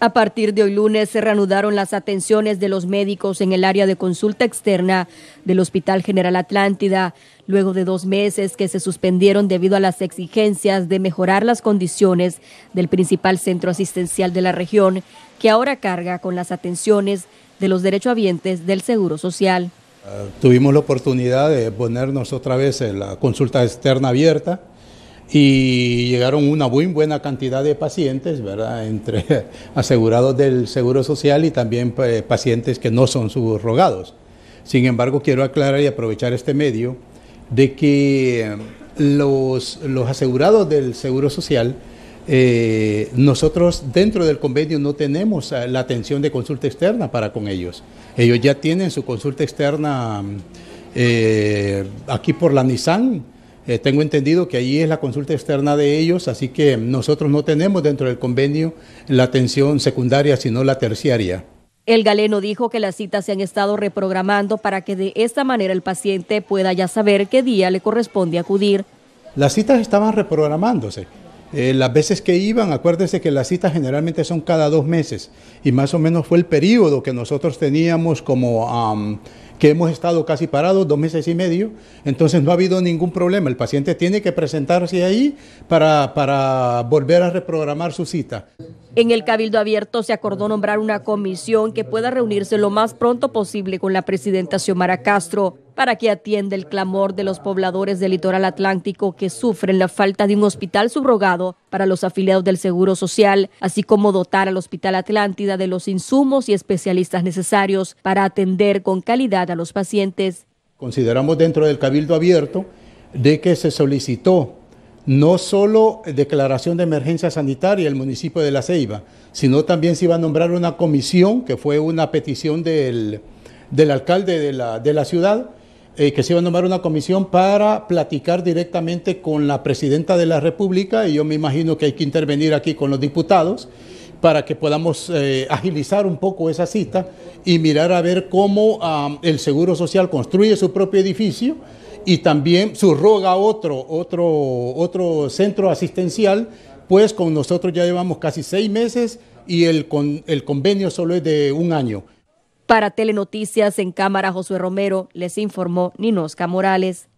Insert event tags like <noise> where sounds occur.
A partir de hoy lunes se reanudaron las atenciones de los médicos en el área de consulta externa del Hospital General Atlántida, luego de dos meses que se suspendieron debido a las exigencias de mejorar las condiciones del principal centro asistencial de la región, que ahora carga con las atenciones de los derechohabientes del Seguro Social. Ah, tuvimos la oportunidad de ponernos otra vez en la consulta externa abierta y llegaron una muy buena cantidad de pacientes, ¿verdad? <laughs> Entre asegurados del Seguro Social y también eh, pacientes que no son subrogados. Sin embargo, quiero aclarar y aprovechar este medio de que eh, los, los asegurados del Seguro Social, eh, nosotros dentro del convenio no tenemos la atención de consulta externa para con ellos. Ellos ya tienen su consulta externa aquí por la Nissan eh, tengo entendido que allí es la consulta externa de ellos, así que nosotros no tenemos dentro del convenio la atención secundaria, sino la terciaria. El galeno dijo que las citas se han estado reprogramando para que de esta manera el paciente pueda ya saber qué día le corresponde acudir. Las citas estaban reprogramándose. Eh, las veces que iban, acuérdense que las citas generalmente son cada dos meses y más o menos fue el periodo que nosotros teníamos como que hemos estado casi parados dos meses y medio, entonces no ha habido ningún problema. El paciente tiene que presentarse ahí para, volver a reprogramar su cita. En el Cabildo Abierto se acordó nombrar una comisión que pueda reunirse lo más pronto posible con la presidenta Xiomara Castro para que atienda el clamor de los pobladores del litoral atlántico que sufren la falta de un hospital subrogado para los afiliados del Seguro Social, así como dotar al Hospital Atlántida de los insumos y especialistas necesarios para atender con calidad a los pacientes. Consideramos dentro del Cabildo Abierto de que se solicitó no solo declaración de emergencia sanitaria el municipio de La Ceiba, sino también se iba a nombrar una comisión, que fue una petición del, alcalde de la, de la ciudad, eh, que se iba a nombrar una comisión para platicar directamente con la presidenta de la República y yo me imagino que hay que intervenir aquí con los diputados para que podamos eh, agilizar un poco esa cita y mirar a ver cómo el Seguro Social construye su propio edificio y también subroga otro, otro, otro centro asistencial, pues con nosotros ya llevamos casi seis meses y el convenio solo es de un año. Para Telenoticias en cámara, Josué Romero les informó Ninosca Morales.